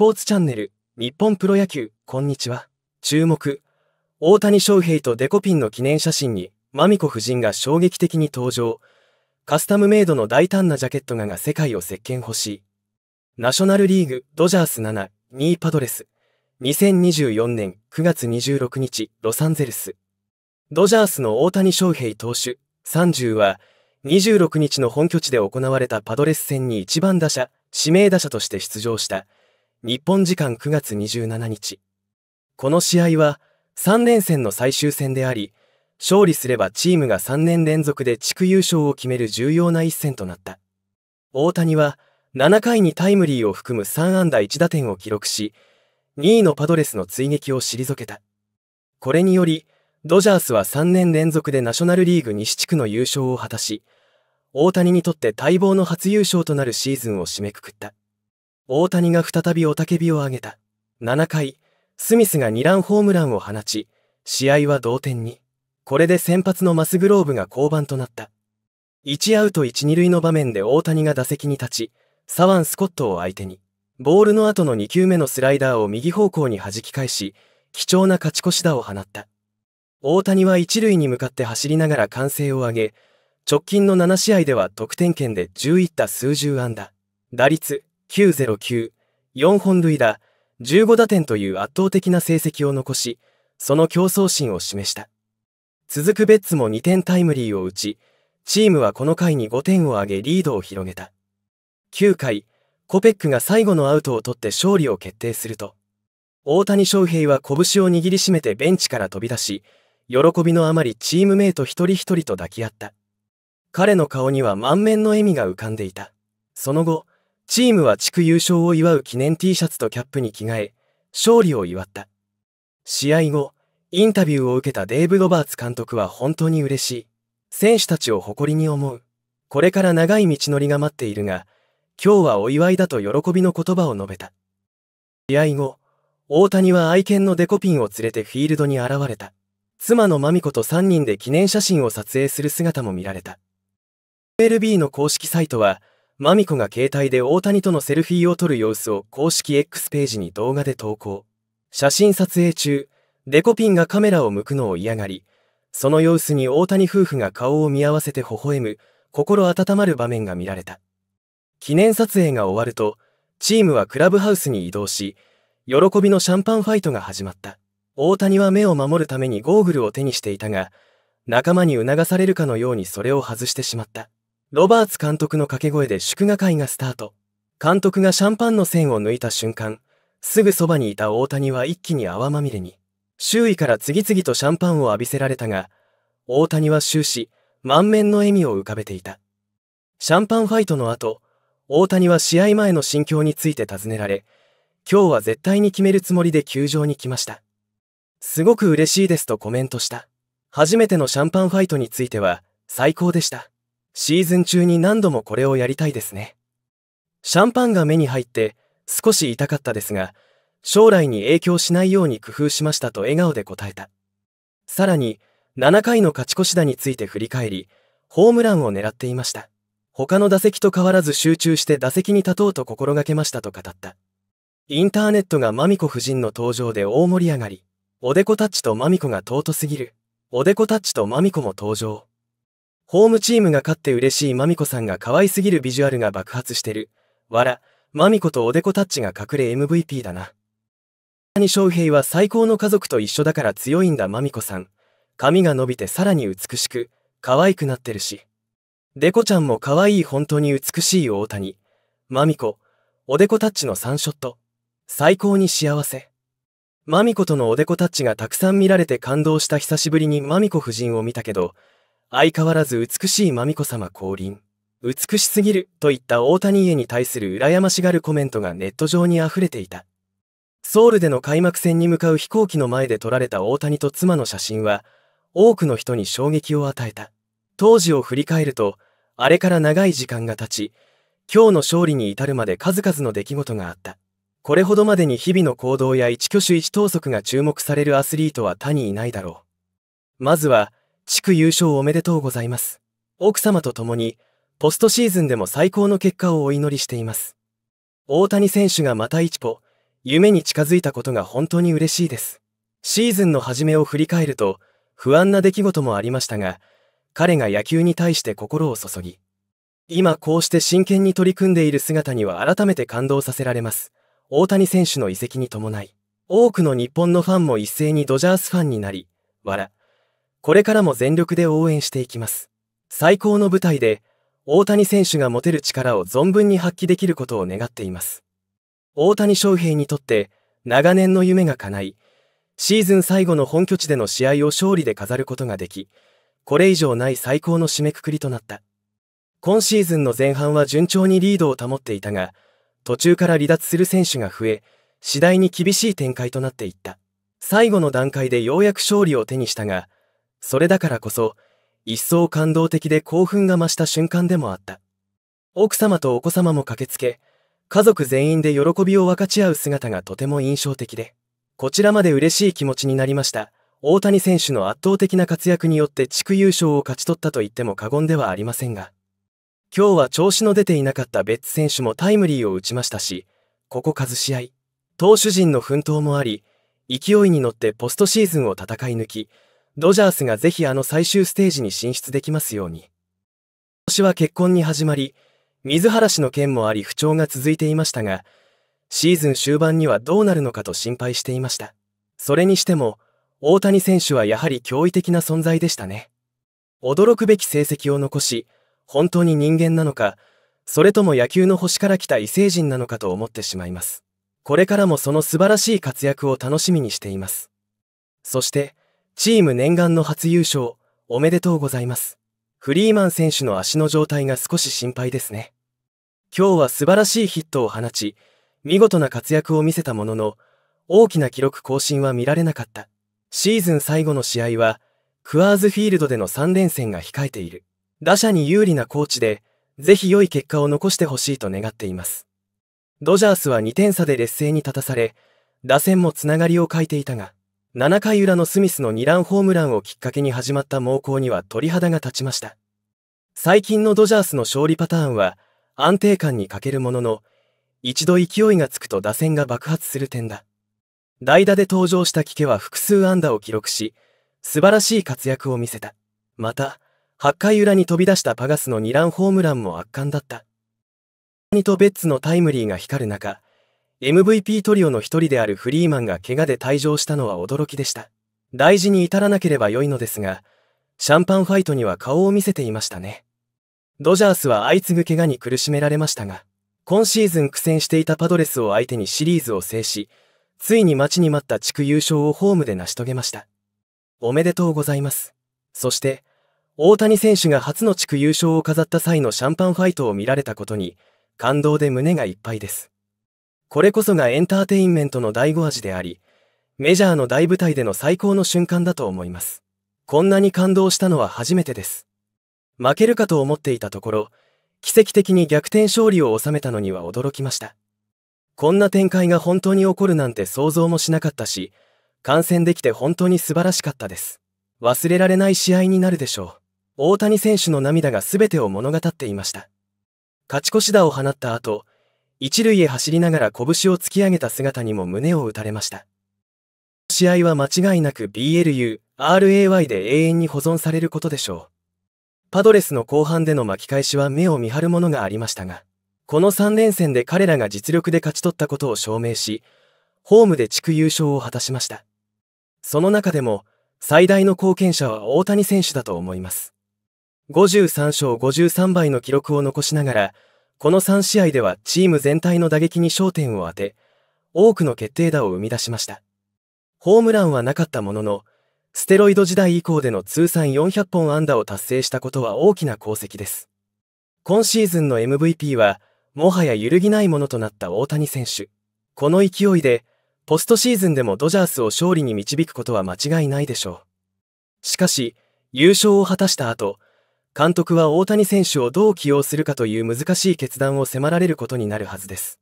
ポーツチャンネル、日本プロ野球、こんにちは。注目。大谷翔平とデコピンの記念写真に、マミコ夫人が衝撃的に登場。カスタムメイドの大胆なジャケットがが世界を席巻欲しい。ナショナルリーグ、ドジャース7、2パドレス。2024年9月26日、ロサンゼルス。ドジャースの大谷翔平投手、30は、26日の本拠地で行われたパドレス戦に1番打者、指名打者として出場した。日本時間9月27日。この試合は3連戦の最終戦であり、勝利すればチームが3年連続で地区優勝を決める重要な一戦となった。大谷は7回にタイムリーを含む3安打1打点を記録し、2位のパドレスの追撃を退けた。これにより、ドジャースは3年連続でナショナルリーグ西地区の優勝を果たし、大谷にとって待望の初優勝となるシーズンを締めくくった。大谷が再び雄たけびを上げた。7回、スミスが2ランホームランを放ち、試合は同点に。これで先発のマスグローブが降板となった。1アウト1、2塁の場面で大谷が打席に立ち、サワン・スコットを相手に、ボールの後の2球目のスライダーを右方向に弾き返し、貴重な勝ち越し打を放った。大谷は1塁に向かって走りながら歓声を上げ、直近の7試合では得点圏で11打数10安打。打率909、4本塁打、15打点という圧倒的な成績を残し、その競争心を示した。続くベッツも2点タイムリーを打ち、チームはこの回に5点を挙げリードを広げた。9回、コペックが最後のアウトを取って勝利を決定すると、大谷翔平は拳を握りしめてベンチから飛び出し、喜びのあまりチームメイト一人一人と抱き合った。彼の顔には満面の笑みが浮かんでいた。その後、チームは地区優勝を祝う記念 T シャツとキャップに着替え、勝利を祝った。試合後、インタビューを受けたデーブ・ロバーツ監督は本当に嬉しい。選手たちを誇りに思う。これから長い道のりが待っているが、今日はお祝いだと喜びの言葉を述べた。試合後、大谷は愛犬のデコピンを連れてフィールドに現れた。妻のマミコと3人で記念写真を撮影する姿も見られた。MLB の公式サイトは、マミコが携帯で大谷とのセルフィーを撮る様子を公式 X ページに動画で投稿。写真撮影中、デコピンがカメラを向くのを嫌がり、その様子に大谷夫婦が顔を見合わせて微笑む、心温まる場面が見られた。記念撮影が終わると、チームはクラブハウスに移動し、喜びのシャンパンファイトが始まった。大谷は目を守るためにゴーグルを手にしていたが、仲間に促されるかのようにそれを外してしまった。ロバーツ監督の掛け声で祝賀会がスタート。監督がシャンパンの線を抜いた瞬間、すぐそばにいた大谷は一気に泡まみれに。周囲から次々とシャンパンを浴びせられたが、大谷は終始、満面の笑みを浮かべていた。シャンパンファイトの後、大谷は試合前の心境について尋ねられ、今日は絶対に決めるつもりで球場に来ました。すごく嬉しいですとコメントした。初めてのシャンパンファイトについては、最高でした。シーズン中に何度もこれをやりたいですね。シャンパンが目に入って少し痛かったですが、将来に影響しないように工夫しましたと笑顔で答えた。さらに、7回の勝ち越し打について振り返り、ホームランを狙っていました。他の打席と変わらず集中して打席に立とうと心がけましたと語った。インターネットがマミコ夫人の登場で大盛り上がり、おでこタッチとマミコが尊すぎる、おでこタッチとマミコも登場。ホームチームが勝って嬉しいマミコさんが可愛すぎるビジュアルが爆発してる。わら、マミコとおでこタッチが隠れ MVP だな。谷翔平は最高の家族と一緒だから強いんだマミコさん。髪が伸びてさらに美しく、可愛くなってるし。でこちゃんも可愛い本当に美しい大谷。マミコ、おでこタッチの3ショット。最高に幸せ。マミコとのおでこタッチがたくさん見られて感動した久しぶりにマミコ夫人を見たけど、相変わらず美しいマミコ様降臨。美しすぎるといった大谷家に対する羨ましがるコメントがネット上に溢れていた。ソウルでの開幕戦に向かう飛行機の前で撮られた大谷と妻の写真は、多くの人に衝撃を与えた。当時を振り返ると、あれから長い時間が経ち、今日の勝利に至るまで数々の出来事があった。これほどまでに日々の行動や一挙手一投足が注目されるアスリートは他にいないだろう。まずは、地区優勝おめでとうございます。奥様と共に、ポストシーズンでも最高の結果をお祈りしています。大谷選手がまた一歩、夢に近づいたことが本当に嬉しいです。シーズンの初めを振り返ると、不安な出来事もありましたが、彼が野球に対して心を注ぎ、今こうして真剣に取り組んでいる姿には改めて感動させられます。大谷選手の移籍に伴い、多くの日本のファンも一斉にドジャースファンになり、笑、これからも全力で応援していきます。最高の舞台で、大谷選手が持てる力を存分に発揮できることを願っています。大谷翔平にとって、長年の夢が叶い、シーズン最後の本拠地での試合を勝利で飾ることができ、これ以上ない最高の締めくくりとなった。今シーズンの前半は順調にリードを保っていたが、途中から離脱する選手が増え、次第に厳しい展開となっていった。最後の段階でようやく勝利を手にしたが、それだからこそ、一層感動的で興奮が増した瞬間でもあった。奥様とお子様も駆けつけ、家族全員で喜びを分かち合う姿がとても印象的で、こちらまで嬉しい気持ちになりました。大谷選手の圧倒的な活躍によって地区優勝を勝ち取ったと言っても過言ではありませんが、今日は調子の出ていなかったベッツ選手もタイムリーを打ちましたし、ここ数試合、投手陣の奮闘もあり、勢いに乗ってポストシーズンを戦い抜き、ドジャースがぜひあの最終ステージに進出できますように。今年は結婚に始まり、水原氏の件もあり不調が続いていましたが、シーズン終盤にはどうなるのかと心配していました。それにしても、大谷選手はやはり驚異的な存在でしたね。驚くべき成績を残し、本当に人間なのか、それとも野球の星から来た異星人なのかと思ってしまいます。これからもその素晴らしい活躍を楽しみにしています。そして、チーム念願の初優勝、おめでとうございます。フリーマン選手の足の状態が少し心配ですね。今日は素晴らしいヒットを放ち、見事な活躍を見せたものの、大きな記録更新は見られなかった。シーズン最後の試合は、クアーズフィールドでの3連戦が控えている。打者に有利なコーチで、ぜひ良い結果を残してほしいと願っています。ドジャースは2点差で劣勢に立たされ、打線もつながりを欠いていたが、7回裏のスミスの2ランホームランをきっかけに始まった猛攻には鳥肌が立ちました。最近のドジャースの勝利パターンは安定感に欠けるものの、一度勢いがつくと打線が爆発する点だ。代打で登場したキケは複数安打を記録し、素晴らしい活躍を見せた。また、8回裏に飛び出したパガスの2ランホームランも圧巻だった。ニとベッツのタイムリーが光る中、MVP トリオの一人であるフリーマンが怪我で退場したのは驚きでした。大事に至らなければ良いのですが、シャンパンファイトには顔を見せていましたね。ドジャースは相次ぐ怪我に苦しめられましたが、今シーズン苦戦していたパドレスを相手にシリーズを制し、ついに待ちに待った地区優勝をホームで成し遂げました。おめでとうございます。そして、大谷選手が初の地区優勝を飾った際のシャンパンファイトを見られたことに、感動で胸がいっぱいです。これこそがエンターテインメントの醍醐味であり、メジャーの大舞台での最高の瞬間だと思います。こんなに感動したのは初めてです。負けるかと思っていたところ、奇跡的に逆転勝利を収めたのには驚きました。こんな展開が本当に起こるなんて想像もしなかったし、観戦できて本当に素晴らしかったです。忘れられない試合になるでしょう。大谷選手の涙が全てを物語っていました。勝ち越し打を放った後、一塁へ走りながら拳を突き上げた姿にも胸を打たれました。試合は間違いなく BLU、RAY で永遠に保存されることでしょう。パドレスの後半での巻き返しは目を見張るものがありましたが、この3連戦で彼らが実力で勝ち取ったことを証明し、ホームで地区優勝を果たしました。その中でも、最大の貢献者は大谷選手だと思います。53勝53敗の記録を残しながら、この3試合ではチーム全体の打撃に焦点を当て、多くの決定打を生み出しました。ホームランはなかったものの、ステロイド時代以降での通算400本安打を達成したことは大きな功績です。今シーズンの MVP は、もはや揺るぎないものとなった大谷選手。この勢いで、ポストシーズンでもドジャースを勝利に導くことは間違いないでしょう。しかし、優勝を果たした後、監督は大谷選手をどう起用するかという難しい決断を迫られることになるはずです。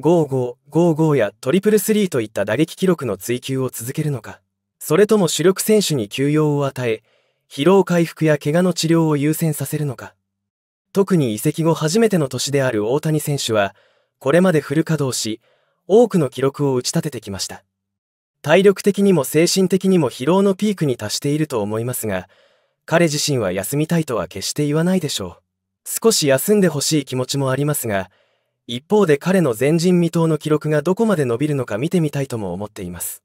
55、55やトリプルスリーといった打撃記録の追求を続けるのか、それとも主力選手に休養を与え、疲労回復や怪我の治療を優先させるのか。特に移籍後初めての年である大谷選手は、これまでフル稼働し、多くの記録を打ち立ててきました。体力的にも精神的にも疲労のピークに達していると思いますが、彼自身は休みたいとは決して言わないでしょう。少し休んでほしい気持ちもありますが、一方で彼の前人未到の記録がどこまで伸びるのか見てみたいとも思っています。